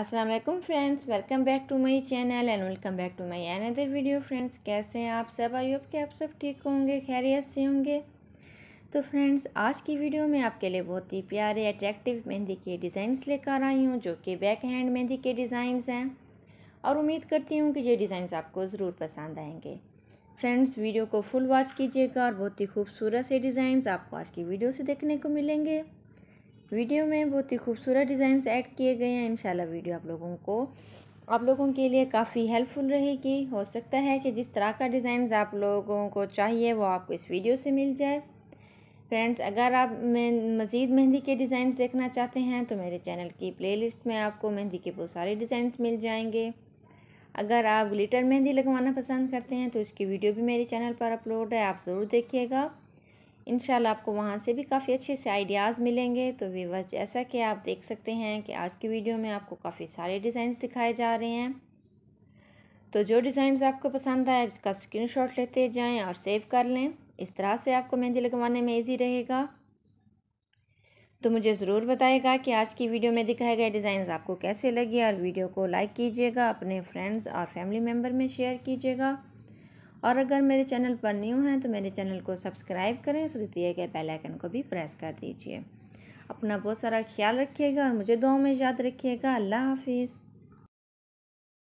अस्सलाम वालेकुम friends welcome back to my channel and welcome back to my another video friends कैसे हैं आप सब आई होप कि आप सब ठीक होंगे खैरियत से होंगे तो फ्रेंड्स आज की वीडियो में आपके लिए बहुत ही प्यारे अट्रैक्टिव मेहंदी के डिज़ाइंस लेकर आई हूँ जो कि बैक हैंड मेहंदी के डिज़ाइंस हैं और उम्मीद करती हूँ कि ये डिज़ाइंस आपको ज़रूर पसंद आएँगे फ्रेंड्स वीडियो को फुल वॉच कीजिएगा और बहुत ही खूबसूरत से डिज़ाइंस आपको आज की वीडियो से देखने को मिलेंगे वीडियो में बहुत ही खूबसूरत डिज़ाइन ऐड किए गए हैं इनशाला वीडियो आप लोगों को आप लोगों के लिए काफ़ी हेल्पफुल रहेगी हो सकता है कि जिस तरह का डिज़ाइन आप लोगों को चाहिए वो आपको इस वीडियो से मिल जाए फ्रेंड्स अगर आप में मज़ीद मेहंदी के डिज़ाइन देखना चाहते हैं तो मेरे चैनल की प्लेलिस्ट में आपको मेहंदी के बहुत सारे डिज़ाइंस मिल जाएंगे अगर आप ग्लिटर मेहंदी लगवाना पसंद करते हैं तो इसकी वीडियो भी मेरे चैनल पर अपलोड है आप ज़रूर देखिएगा इन आपको वहाँ से भी काफ़ी अच्छे से आइडियाज़ मिलेंगे तो वीवर्स जैसा कि आप देख सकते हैं कि आज की वीडियो में आपको काफ़ी सारे डिज़ाइंस दिखाए जा रहे हैं तो जो डिज़ाइन आपको पसंद आए इसका स्क्रीन लेते जाएँ और सेव कर लें इस तरह से आपको मेहंदी लगवाने में ईजी रहेगा तो मुझे ज़रूर बताएगा कि आज की वीडियो में दिखाए गए डिज़ाइन आपको कैसे लगे और वीडियो को लाइक कीजिएगा अपने फ्रेंड्स और फैमिली मेम्बर में शेयर कीजिएगा और अगर मेरे चैनल पर न्यू हैं तो मेरे चैनल को सब्सक्राइब करें साथ दिए गए बेल आइकन को भी प्रेस कर दीजिए अपना बहुत सारा ख्याल रखिएगा और मुझे दुआ में याद रखिएगा अल्लाह हाफिज़